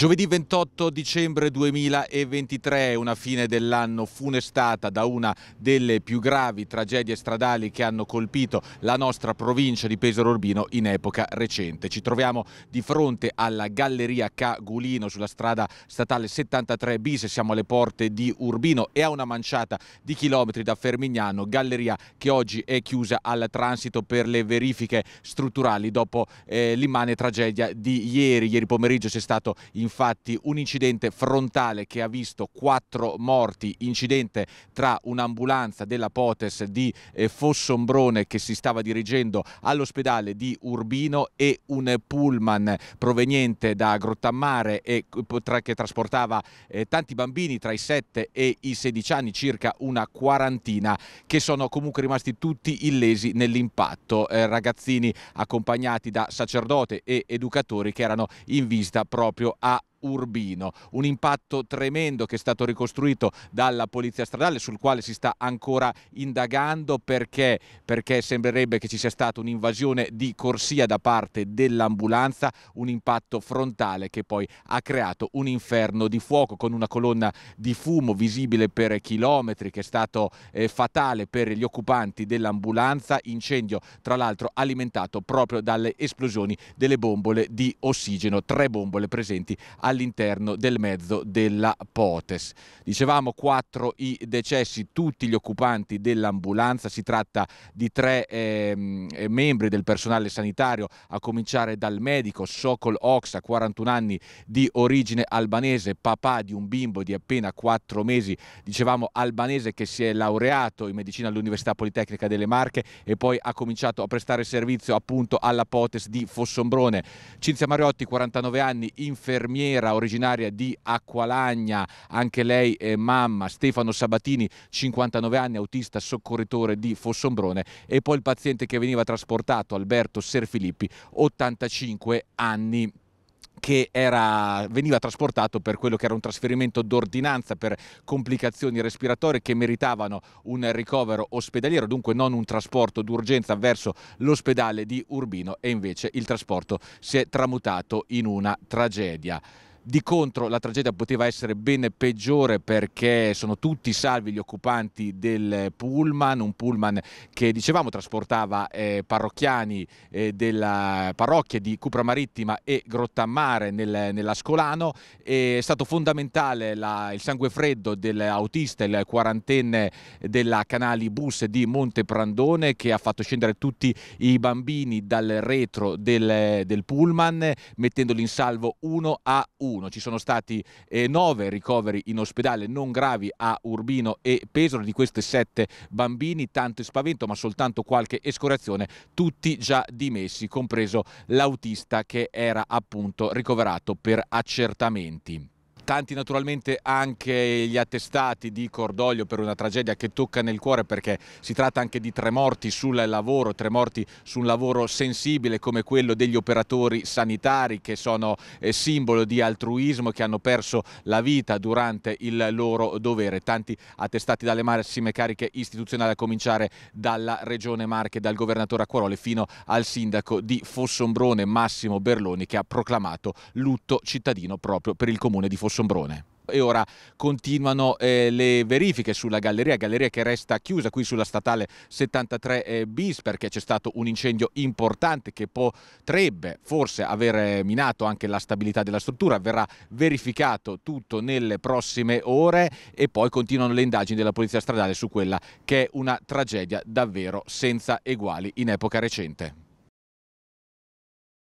Giovedì 28 dicembre 2023, una fine dell'anno funestata da una delle più gravi tragedie stradali che hanno colpito la nostra provincia di Pesaro Urbino in epoca recente. Ci troviamo di fronte alla Galleria Cagulino sulla strada statale 73 bis, siamo alle porte di Urbino e a una manciata di chilometri da Fermignano, galleria che oggi è chiusa al transito per le verifiche strutturali dopo eh, l'immane tragedia di ieri. Ieri pomeriggio c'è stato in infatti un incidente frontale che ha visto quattro morti, incidente tra un'ambulanza della Potes di eh, Fossombrone che si stava dirigendo all'ospedale di Urbino e un pullman proveniente da Grottammare e eh, che trasportava eh, tanti bambini tra i 7 e i 16 anni, circa una quarantina, che sono comunque rimasti tutti illesi nell'impatto. ragazzini accompagnati da sacerdote e educatori che erano in visita proprio a Urbino. Un impatto tremendo che è stato ricostruito dalla Polizia Stradale sul quale si sta ancora indagando perché, perché sembrerebbe che ci sia stata un'invasione di corsia da parte dell'ambulanza, un impatto frontale che poi ha creato un inferno di fuoco con una colonna di fumo visibile per chilometri che è stato eh, fatale per gli occupanti dell'ambulanza, incendio tra l'altro alimentato proprio dalle esplosioni delle bombole di ossigeno, tre bombole presenti a all'interno del mezzo della Potes. Dicevamo quattro i decessi, tutti gli occupanti dell'ambulanza, si tratta di tre ehm, eh, membri del personale sanitario, a cominciare dal medico Sokol Oxa, 41 anni di origine albanese, papà di un bimbo di appena quattro mesi, dicevamo albanese che si è laureato in medicina all'Università Politecnica delle Marche e poi ha cominciato a prestare servizio appunto alla Potes di Fossombrone. Cinzia Mariotti, 49 anni, infermiera Matera, originaria di Acqualagna, anche lei è mamma, Stefano Sabatini, 59 anni, autista, soccorritore di Fossombrone e poi il paziente che veniva trasportato, Alberto Serfilippi, 85 anni che era, veniva trasportato per quello che era un trasferimento d'ordinanza per complicazioni respiratorie che meritavano un ricovero ospedaliero, dunque non un trasporto d'urgenza verso l'ospedale di Urbino e invece il trasporto si è tramutato in una tragedia. Di contro la tragedia poteva essere ben peggiore perché sono tutti salvi gli occupanti del pullman, un pullman che dicevamo trasportava eh, parrocchiani eh, della parrocchia di Cupra Marittima e Grottamare nel, nell'Ascolano. È stato fondamentale la, il sangue freddo dell'autista, il quarantenne della Canali Bus di Monteprandone che ha fatto scendere tutti i bambini dal retro del, del pullman mettendoli in salvo uno a uno 1, ci sono stati 9 eh, ricoveri in ospedale non gravi a Urbino e Pesaro, di queste 7 bambini, tanto spavento ma soltanto qualche escoriazione, tutti già dimessi, compreso l'autista che era appunto ricoverato per accertamenti tanti naturalmente anche gli attestati di cordoglio per una tragedia che tocca nel cuore perché si tratta anche di tre morti sul lavoro, tre morti su un lavoro sensibile come quello degli operatori sanitari che sono eh, simbolo di altruismo, che hanno perso la vita durante il loro dovere. Tanti attestati dalle massime cariche istituzionali a cominciare dalla Regione Marche, dal governatore Acquarole fino al sindaco di Fossombrone Massimo Berloni che ha proclamato lutto cittadino proprio per il comune di Fossombrone. Sombrone e ora continuano eh, le verifiche sulla galleria, galleria che resta chiusa qui sulla statale 73 eh, bis perché c'è stato un incendio importante che potrebbe forse aver eh, minato anche la stabilità della struttura, verrà verificato tutto nelle prossime ore e poi continuano le indagini della polizia stradale su quella che è una tragedia davvero senza eguali in epoca recente.